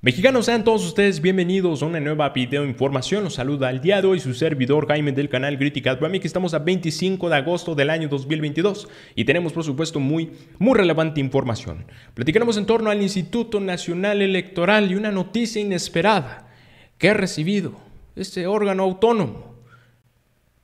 Mexicanos, sean todos ustedes bienvenidos a una nueva video información. Los saluda al día de hoy su servidor Jaime del canal para Mí que estamos a 25 de agosto del año 2022 y tenemos por supuesto muy, muy relevante información. Platicaremos en torno al Instituto Nacional Electoral y una noticia inesperada que ha recibido este órgano autónomo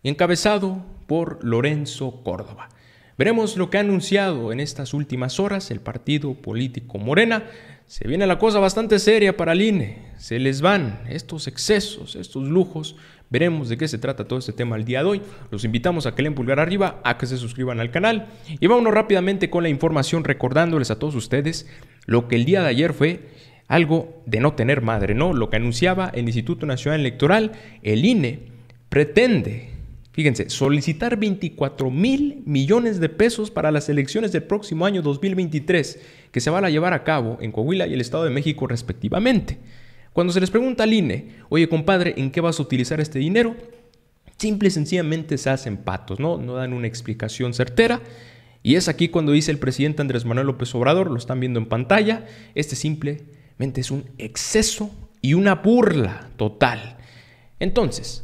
encabezado por Lorenzo Córdoba. Veremos lo que ha anunciado en estas últimas horas el partido político Morena. Se viene la cosa bastante seria para el INE. Se les van estos excesos, estos lujos. Veremos de qué se trata todo este tema el día de hoy. Los invitamos a que le pulgar arriba, a que se suscriban al canal. Y vámonos rápidamente con la información recordándoles a todos ustedes lo que el día de ayer fue algo de no tener madre, ¿no? Lo que anunciaba el Instituto Nacional Electoral, el INE, pretende Fíjense, solicitar 24 mil millones de pesos para las elecciones del próximo año 2023, que se van a llevar a cabo en Coahuila y el Estado de México respectivamente. Cuando se les pregunta al INE, oye compadre, ¿en qué vas a utilizar este dinero? Simple y sencillamente se hacen patos, ¿no? No dan una explicación certera. Y es aquí cuando dice el presidente Andrés Manuel López Obrador, lo están viendo en pantalla, este simplemente es un exceso y una burla total. Entonces,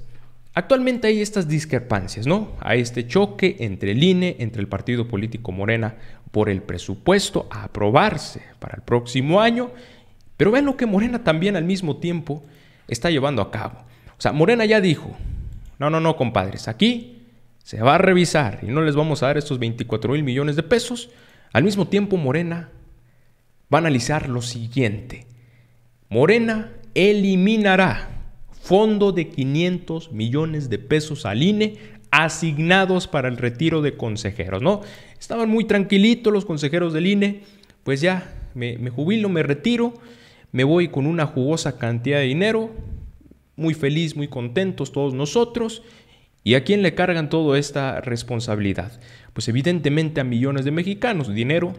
Actualmente hay estas discrepancias, ¿no? Hay este choque entre el INE, entre el partido político Morena, por el presupuesto a aprobarse para el próximo año. Pero vean lo que Morena también al mismo tiempo está llevando a cabo. O sea, Morena ya dijo, no, no, no, compadres, aquí se va a revisar y no les vamos a dar estos 24 mil millones de pesos. Al mismo tiempo, Morena va a analizar lo siguiente. Morena eliminará fondo de 500 millones de pesos al INE asignados para el retiro de consejeros, ¿no? Estaban muy tranquilitos los consejeros del INE, pues ya me, me jubilo, me retiro, me voy con una jugosa cantidad de dinero, muy feliz, muy contentos todos nosotros. ¿Y a quién le cargan toda esta responsabilidad? Pues evidentemente a millones de mexicanos, dinero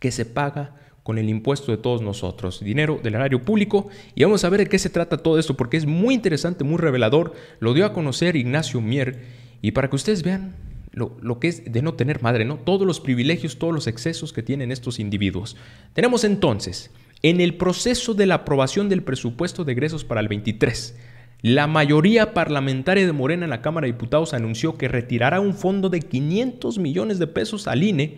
que se paga con el impuesto de todos nosotros, dinero del erario público. Y vamos a ver de qué se trata todo esto, porque es muy interesante, muy revelador. Lo dio a conocer Ignacio Mier. Y para que ustedes vean lo, que es de no tener madre, ¿no? Todos los privilegios, todos los excesos que tienen estos individuos. Tenemos entonces, en el proceso de la aprobación del presupuesto de egresos para el 23, la mayoría parlamentaria de Morena en la Cámara de Diputados anunció que retirará un fondo de 500 millones de pesos al INE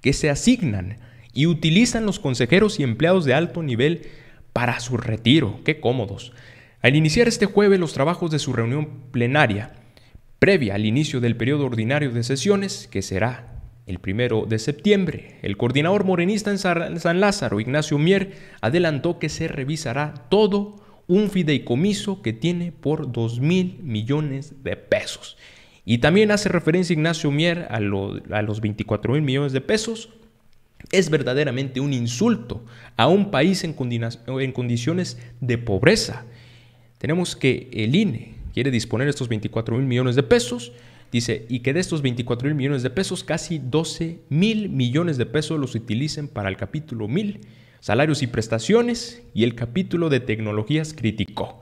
que se asignan y utilizan los consejeros y empleados de alto nivel para su retiro. ¡Qué cómodos! Al iniciar este jueves los trabajos de su reunión plenaria, previa al inicio del periodo ordinario de sesiones, que será el primero de septiembre, el coordinador morenista en San Lázaro, Ignacio Mier, adelantó que se revisará todo un fideicomiso que tiene por 2 mil millones de pesos. Y también hace referencia Ignacio Mier a, a los 24 mil millones de pesos es verdaderamente un insulto a un país en, condiciones de pobreza. Tenemos que el INE quiere disponer estos 24 mil millones de pesos, dice, y que de estos 24 mil millones de pesos, casi 12 mil millones de pesos los utilicen para el capítulo 1000, salarios y prestaciones, y el capítulo de tecnologías criticó.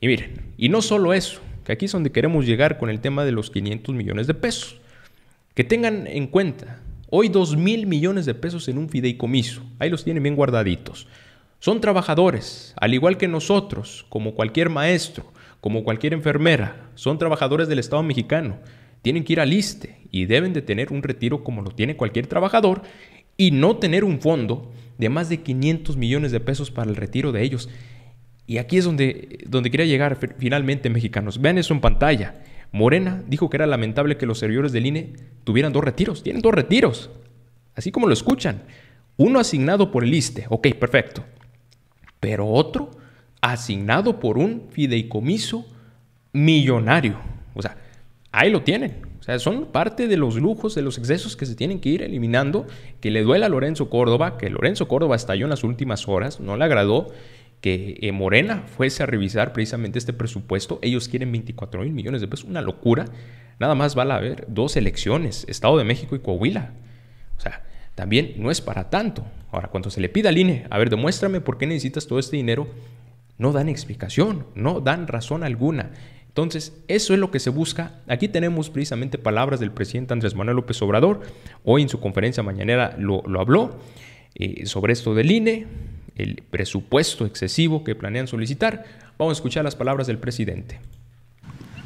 Y miren, y no solo eso, que aquí es donde queremos llegar con el tema de los 500 millones de pesos. Que tengan en cuenta Hoy 2 mil millones de pesos en un fideicomiso. Ahí los tienen bien guardaditos. Son trabajadores, al igual que nosotros, como cualquier maestro, como cualquier enfermera. Son trabajadores del Estado mexicano. Tienen que ir al ISTE y deben de tener un retiro como lo tiene cualquier trabajador y no tener un fondo de más de 500 millones de pesos para el retiro de ellos. Y aquí es donde, donde quería llegar finalmente, mexicanos. Vean eso en pantalla. Morena dijo que era lamentable que los servidores del INE tuvieran dos retiros. Tienen dos retiros. Así como lo escuchan. Uno asignado por el ISTE. Ok, perfecto. Pero otro asignado por un fideicomiso millonario. O sea, ahí lo tienen. O sea, son parte de los lujos, de los excesos que se tienen que ir eliminando, que le duela a Lorenzo Córdoba, que Lorenzo Córdoba estalló en las últimas horas, no le agradó, que eh, Morena fuese a revisar precisamente este presupuesto. Ellos quieren 24 mil millones de pesos, una locura. Nada más van vale a haber dos elecciones, Estado de México y Coahuila. O sea, también no es para tanto. Ahora, cuando se le pida al INE, a ver, demuéstrame por qué necesitas todo este dinero, no dan explicación, no dan razón alguna. Entonces, eso es lo que se busca. Aquí tenemos precisamente palabras del presidente Andrés Manuel López Obrador. Hoy en su conferencia mañanera lo, habló eh, sobre esto del INE el presupuesto excesivo que planean solicitar. Vamos a escuchar las palabras del presidente.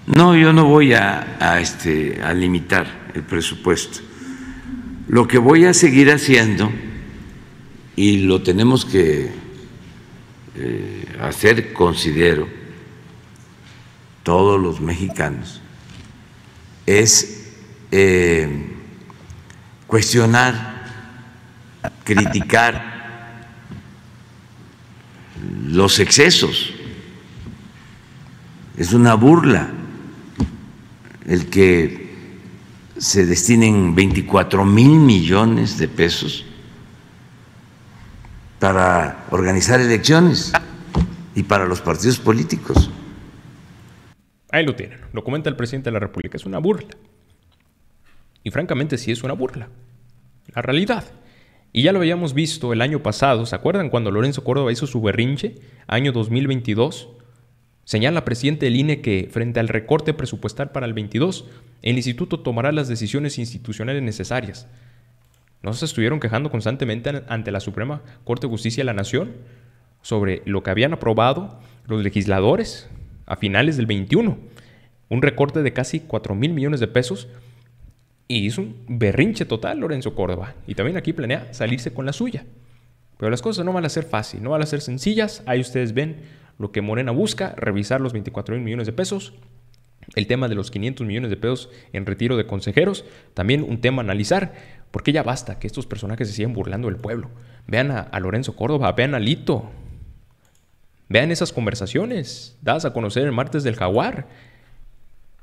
No, yo no voy a, este, a limitar el presupuesto. Lo que voy a seguir haciendo, y lo tenemos que eh, hacer, considero, todos los mexicanos, es eh, cuestionar, criticar los excesos. Es una burla el que se destinen 24 mil millones de pesos para organizar elecciones y para los partidos políticos. Ahí lo tienen, lo comenta el presidente de la República, es una burla. Y francamente sí es una burla. La realidad. Y ya lo habíamos visto el año pasado, ¿se acuerdan cuando Lorenzo Córdoba hizo su berrinche, año 2022? Señala presidente del INE que, frente al recorte presupuestal para el 22, el instituto tomará las decisiones institucionales necesarias. ¿No se estuvieron quejando constantemente ante la Suprema Corte de Justicia de la Nación sobre lo que habían aprobado los legisladores a finales del 21? Un recorte de casi 4 mil millones de pesos y hizo un berrinche total Lorenzo Córdoba. Y también aquí planea salirse con la suya. Pero las cosas no van a ser fáciles, no van a ser sencillas. Ahí ustedes ven lo que Morena busca, revisar los 24 mil millones de pesos. El tema de los 500 millones de pesos en retiro de consejeros, también un tema a analizar, porque ya basta que estos personajes se sigan burlando del pueblo. Vean a, a Lorenzo Córdoba, vean a Lito, vean esas conversaciones dadas a conocer el martes del jaguar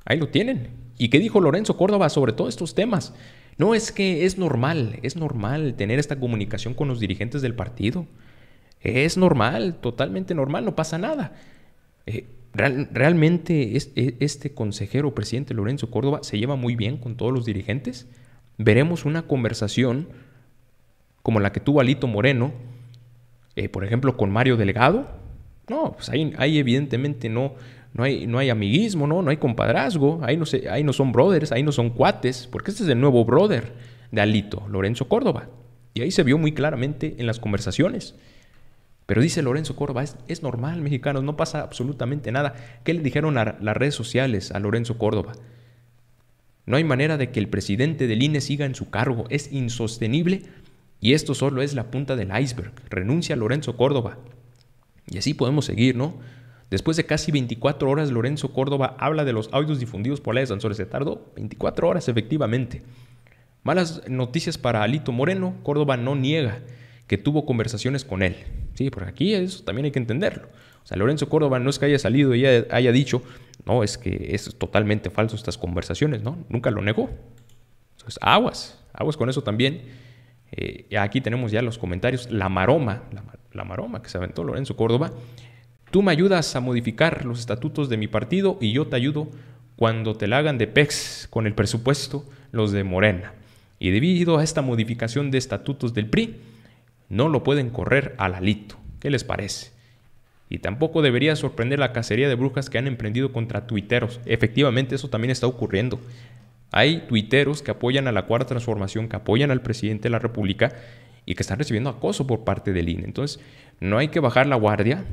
Ahí lo tienen. ¿Y qué dijo Lorenzo Córdoba sobre todos estos temas? No es que es normal, es normal tener esta comunicación con los dirigentes del partido. Es normal, totalmente normal, no pasa nada. Eh, realmente e, este consejero presidente Lorenzo Córdoba se lleva muy bien con todos los dirigentes. Veremos una conversación como la que tuvo Alito Moreno, eh, por ejemplo, con Mario Delgado. No, pues ahí evidentemente no, no hay, no hay amiguismo, ¿no? No hay compadrazgo, ahí no, ahí no son brothers, ahí no son cuates, porque este es el nuevo brother de Alito, Lorenzo Córdoba. Y ahí se vio muy claramente en las conversaciones. Pero dice Lorenzo Córdoba, es, normal, mexicanos, no pasa absolutamente nada. ¿Qué le dijeron las redes sociales a Lorenzo Córdoba? No hay manera de que el presidente del INE siga en su cargo, es insostenible y esto solo es la punta del iceberg. Renuncia Lorenzo Córdoba. Y así podemos seguir, ¿no? Después de casi 24 horas, Lorenzo Córdoba habla de los audios difundidos por de Sansores. Se tardó 24 horas, efectivamente. Malas noticias para Alito Moreno. Córdoba no niega que tuvo conversaciones con él. Sí, porque aquí eso también hay que entenderlo. O sea, Lorenzo Córdoba no es que haya salido y haya dicho, no, es que es totalmente falso estas conversaciones, ¿no? Nunca lo negó. Entonces, aguas, aguas con eso también. Eh, aquí tenemos ya los comentarios. La maroma, la, la maroma que se aventó Lorenzo Córdoba. Tú me ayudas a modificar los estatutos de mi partido y yo te ayudo cuando te la hagan de PEX con el presupuesto los de Morena. Y debido a esta modificación de estatutos del PRI, no lo pueden correr al alito. ¿Qué les parece? Y tampoco debería sorprender la cacería de brujas que han emprendido contra tuiteros. Efectivamente, eso también está ocurriendo. Hay tuiteros que apoyan a la cuarta transformación, que apoyan al presidente de la República y que están recibiendo acoso por parte del INE. Entonces, no hay que bajar la guardia,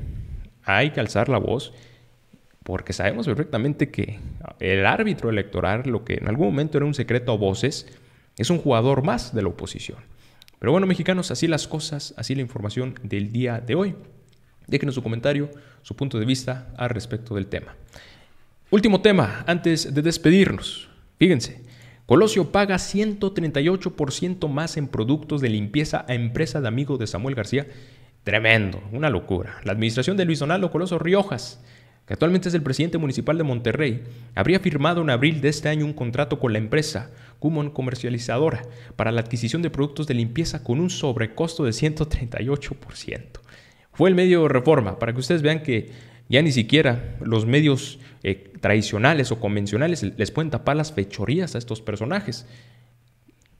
hay que alzar la voz porque sabemos perfectamente que el árbitro electoral, lo que en algún momento era un secreto a voces, es un jugador más de la oposición. Pero bueno, mexicanos, así las cosas, así la información del día de hoy. Déjenos su comentario, su punto de vista al respecto del tema. Último tema, antes de despedirnos. Fíjense, Colosio paga 138% más en productos de limpieza a empresa de amigo de Samuel García Tremendo, una locura. La administración de Luis Donaldo Coloso Riojas, que actualmente es el presidente municipal de Monterrey, habría firmado en abril de este año un contrato con la empresa Cumon Comercializadora para la adquisición de productos de limpieza con un sobrecosto de 138%. Fue el medio reforma, para que ustedes vean que ya ni siquiera los medios eh, tradicionales o convencionales les pueden tapar las fechorías a estos personajes.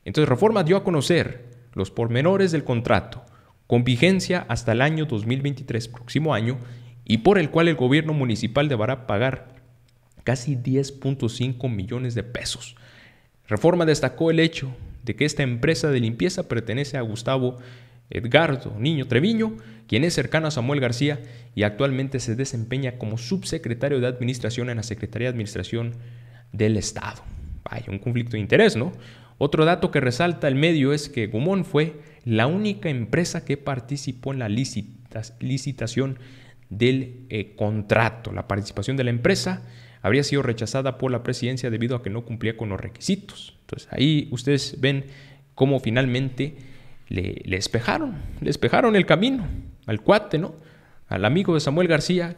Entonces Reforma dio a conocer los pormenores del contrato, con vigencia hasta el año 2023, próximo año, y por el cual el gobierno municipal deberá pagar casi 10.5 millones de pesos. Reforma destacó el hecho de que esta empresa de limpieza pertenece a Gustavo Edgardo Niño Treviño, quien es cercano a Samuel García y actualmente se desempeña como subsecretario de Administración en la Secretaría de Administración del Estado. Hay un conflicto de interés, ¿no? Otro dato que resalta el medio es que Gumón fue la única empresa que participó en la licitación del eh, contrato. La participación de la empresa habría sido rechazada por la presidencia debido a que no cumplía con los requisitos. Entonces ahí ustedes ven cómo finalmente le, despejaron, espejaron, le espejaron el camino al cuate, ¿no? Al amigo de Samuel García,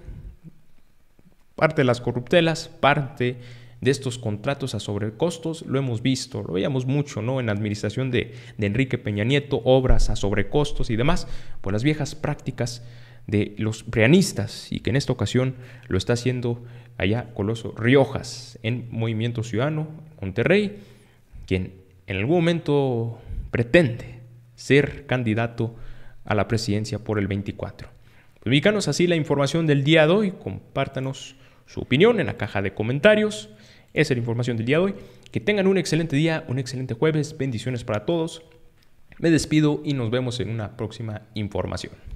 parte de las corruptelas, parte de estos contratos a sobrecostos, lo hemos visto, lo veíamos mucho, ¿no? En la administración de, Enrique Peña Nieto, obras a sobrecostos y demás, pues las viejas prácticas de los preanistas y que en esta ocasión lo está haciendo allá Coloso Riojas en Movimiento Ciudadano, Monterrey, quien en algún momento pretende ser candidato a la presidencia por el 24. Publicanos así la información del día de hoy, compártanos su opinión en la caja de comentarios. Esa es la información del día de hoy. Que tengan un excelente día, un excelente jueves. Bendiciones para todos. Me despido y nos vemos en una próxima información.